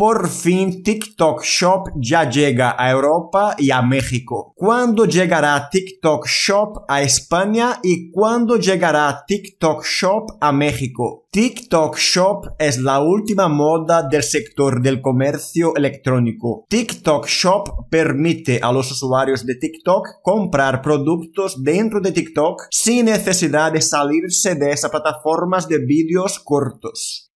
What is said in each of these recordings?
Por fin, TikTok Shop ya llega a Europa y a México. ¿Cuándo llegará TikTok Shop a España y cuándo llegará TikTok Shop a México? TikTok Shop es la última moda del sector del comercio electrónico. TikTok Shop permite a los usuarios de TikTok comprar productos dentro de TikTok sin necesidad de salirse de esas plataformas de vídeos cortos.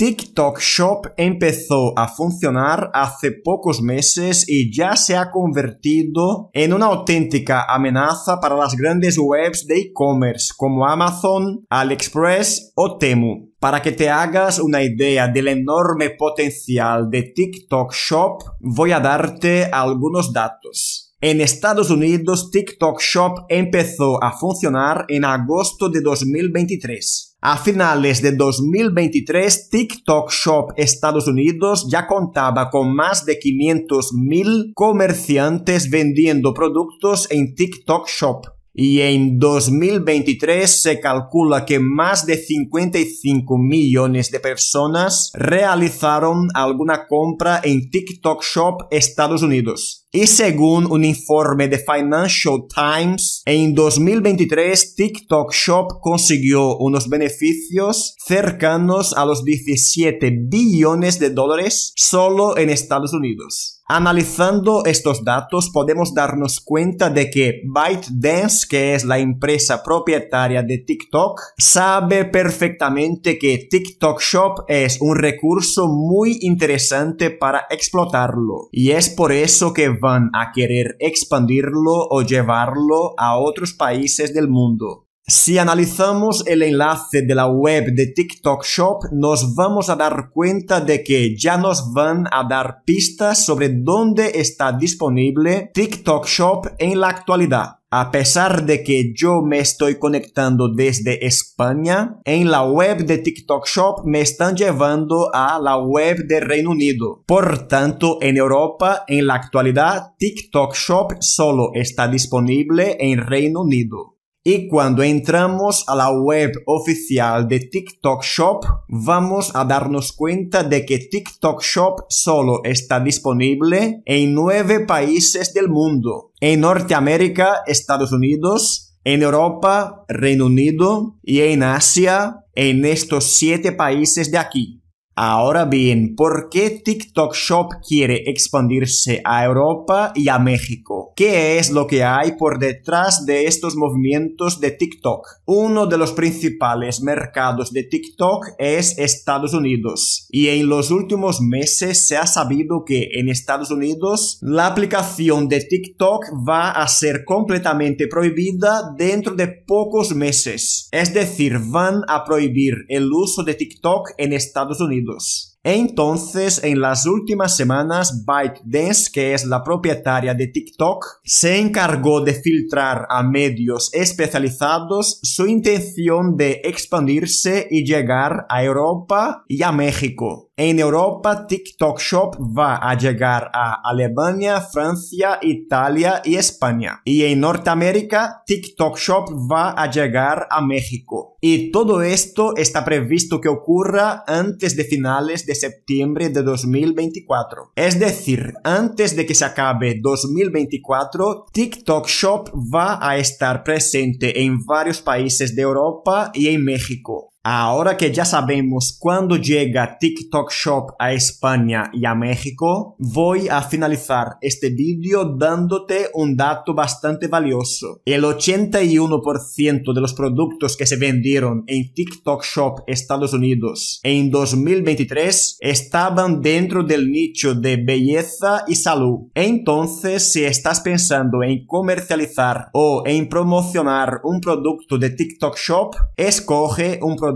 TikTok Shop empezó a funcionar hace pocos meses y ya se ha convertido en una auténtica amenaza para las grandes webs de e-commerce como Amazon, AliExpress o Temu. Para que te hagas una idea del enorme potencial de TikTok Shop, voy a darte algunos datos. En Estados Unidos, TikTok Shop empezó a funcionar en agosto de 2023 a finales de 2023, TikTok Shop Estados Unidos ya contaba con más de 500.000 comerciantes vendiendo productos en TikTok Shop. Y en 2023 se calcula que más de 55 millones de personas realizaron alguna compra en TikTok Shop Estados Unidos. Y según un informe de Financial Times, en 2023 TikTok Shop consiguió unos beneficios cercanos a los 17 billones de dólares solo en Estados Unidos. Analizando estos datos podemos darnos cuenta de que ByteDance, que es la empresa propietaria de TikTok, sabe perfectamente que TikTok Shop es un recurso muy interesante para explotarlo. Y es por eso que van a querer expandirlo o llevarlo a otros países del mundo. Si analizamos el enlace de la web de TikTok Shop, nos vamos a dar cuenta de que ya nos van a dar pistas sobre dónde está disponible TikTok Shop en la actualidad. A pesar de que yo me estoy conectando desde España, en la web de TikTok Shop me están llevando a la web de Reino Unido. Por tanto, en Europa, en la actualidad, TikTok Shop solo está disponible en Reino Unido. Y cuando entramos a la web oficial de TikTok Shop, vamos a darnos cuenta de que TikTok Shop solo está disponible en nueve países del mundo. En Norteamérica, Estados Unidos, en Europa, Reino Unido y en Asia, en estos siete países de aquí. Ahora bien, ¿por qué TikTok Shop quiere expandirse a Europa y a México? ¿Qué es lo que hay por detrás de estos movimientos de TikTok? Uno de los principales mercados de TikTok es Estados Unidos y en los últimos meses se ha sabido que en Estados Unidos la aplicación de TikTok va a ser completamente prohibida dentro de pocos meses. Es decir, van a prohibir el uso de TikTok en Estados Unidos los. E entonces, en las últimas semanas, ByteDance, que es la propietaria de TikTok, se encargó de filtrar a medios especializados su intención de expandirse y llegar a Europa y a México. En Europa, TikTok Shop va a llegar a Alemania, Francia, Italia y España. Y en Norteamérica, TikTok Shop va a llegar a México. Y todo esto está previsto que ocurra antes de finales de septiembre de 2024. Es decir, antes de que se acabe 2024, TikTok Shop va a estar presente en varios países de Europa y en México. Ahora que ya sabemos cuándo llega TikTok Shop a España y a México, voy a finalizar este vídeo dándote un dato bastante valioso. El 81% de los productos que se vendieron en TikTok Shop Estados Unidos en 2023 estaban dentro del nicho de belleza y salud. Entonces, si estás pensando en comercializar o en promocionar un producto de TikTok Shop, escoge un producto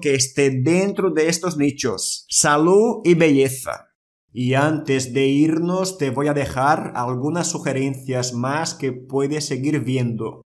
que esté dentro de estos nichos, salud y belleza. Y antes de irnos te voy a dejar algunas sugerencias más que puedes seguir viendo.